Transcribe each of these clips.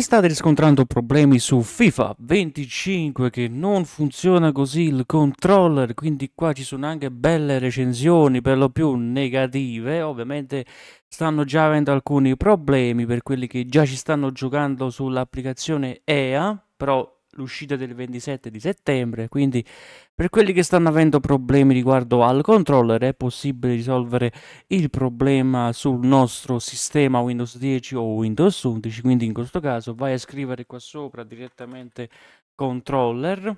Se state riscontrando problemi su FIFA 25 che non funziona così il controller, quindi qua ci sono anche belle recensioni per lo più negative, ovviamente stanno già avendo alcuni problemi per quelli che già ci stanno giocando sull'applicazione EA, però l'uscita del 27 di settembre, quindi per quelli che stanno avendo problemi riguardo al controller è possibile risolvere il problema sul nostro sistema Windows 10 o Windows 11, quindi in questo caso vai a scrivere qua sopra direttamente controller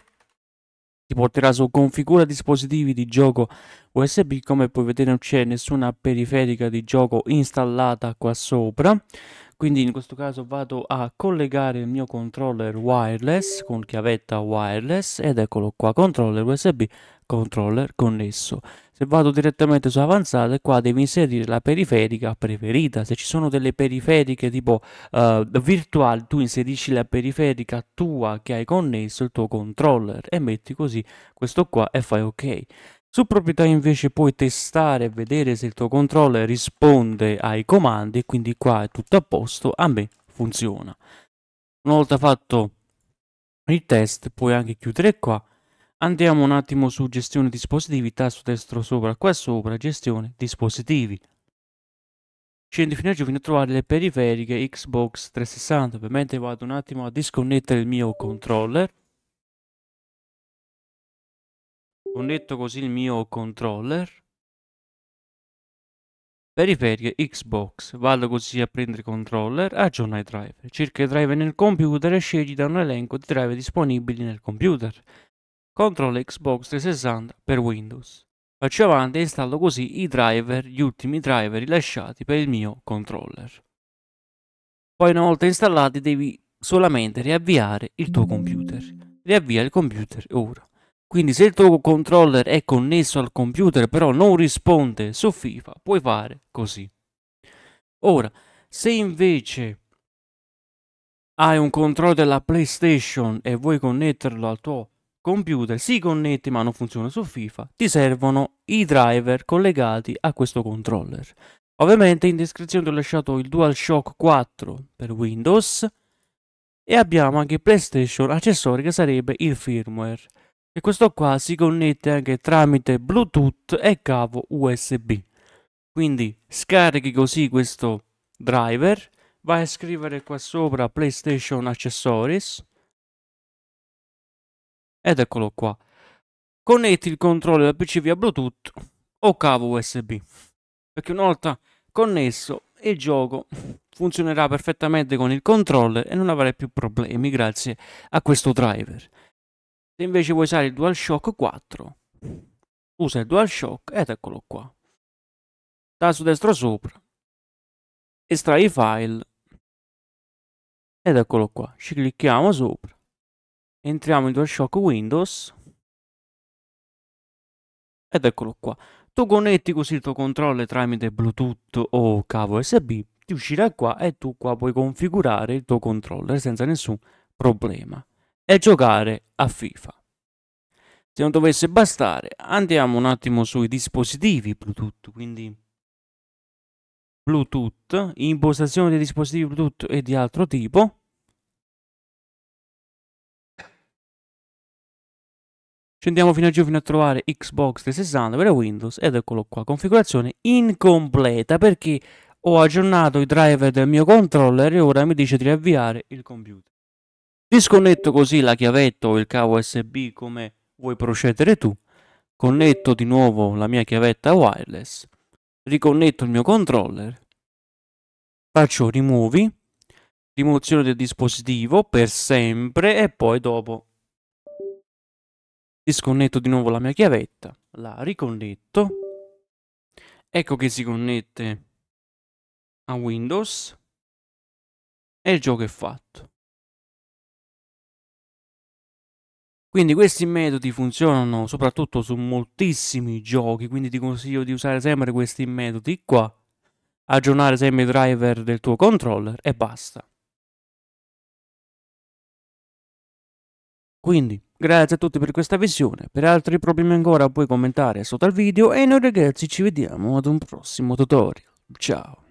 ti porterà su configura dispositivi di gioco USB come puoi vedere non c'è nessuna periferica di gioco installata qua sopra quindi in questo caso vado a collegare il mio controller wireless con chiavetta wireless ed eccolo qua controller USB controller connesso se vado direttamente su avanzata qua devi inserire la periferica preferita se ci sono delle periferiche tipo uh, eh, virtuali tu inserisci la periferica tua che hai connesso il tuo controller e metti così questo qua e fai ok su proprietà invece puoi testare e vedere se il tuo controller risponde ai comandi quindi qua è tutto a posto, a me funziona. Una volta fatto il test puoi anche chiudere qua Andiamo un attimo su gestione dispositivi, tasto destro sopra, qua sopra, gestione dispositivi. Scendi fino a giù fino a trovare le periferiche Xbox 360, ovviamente vado un attimo a disconnettere il mio controller. Connetto così il mio controller. Periferiche Xbox, vado così a prendere controller, aggiorna ah, i driver. Cerca i driver nel computer e scegli da un elenco di driver disponibili nel computer contro Xbox 360 per Windows. Faccio avanti e installo così i driver, gli ultimi driver rilasciati per il mio controller. Poi una volta installati devi solamente riavviare il tuo computer. Riavvia il computer ora. Quindi se il tuo controller è connesso al computer però non risponde su FIFA, puoi fare così. Ora, se invece hai un controller della PlayStation e vuoi connetterlo al tuo computer si connette ma non funziona su FIFA, ti servono i driver collegati a questo controller. Ovviamente in descrizione ti ho lasciato il DualShock 4 per Windows e abbiamo anche PlayStation accessori che sarebbe il firmware. E questo qua si connette anche tramite Bluetooth e cavo USB. Quindi scarichi così questo driver, vai a scrivere qua sopra PlayStation Accessories ed eccolo qua. Connetti il controller al PC via Bluetooth o cavo USB, perché una volta connesso il gioco funzionerà perfettamente con il controller e non avrai più problemi grazie a questo driver. Se invece vuoi usare il DualShock 4, usa il DualShock ed eccolo qua. Tasto destro sopra, estrai i file ed eccolo qua. Ci clicchiamo sopra entriamo in DualShock Windows ed eccolo qua. Tu connetti così il tuo controller tramite Bluetooth o cavo USB, ti uscirà qua e tu qua puoi configurare il tuo controller senza nessun problema e giocare a FIFA. Se non dovesse bastare, andiamo un attimo sui dispositivi Bluetooth, quindi Bluetooth, impostazione dei dispositivi Bluetooth e di altro tipo Scendiamo fino a giù fino a trovare Xbox 360 per Windows ed eccolo qua, configurazione incompleta perché ho aggiornato i driver del mio controller e ora mi dice di riavviare il computer. Disconnetto così la chiavetta o il cavo USB come vuoi procedere tu, connetto di nuovo la mia chiavetta wireless, riconnetto il mio controller, faccio rimuovi, rimozione del dispositivo per sempre e poi dopo Disconnetto di nuovo la mia chiavetta, la riconnetto. Ecco che si connette a Windows e il gioco è fatto. Quindi questi metodi funzionano soprattutto su moltissimi giochi, quindi ti consiglio di usare sempre questi metodi qua, aggiornare sempre i driver del tuo controller e basta. Quindi Grazie a tutti per questa visione, per altri problemi ancora puoi commentare sotto al video e noi ragazzi ci vediamo ad un prossimo tutorial. Ciao!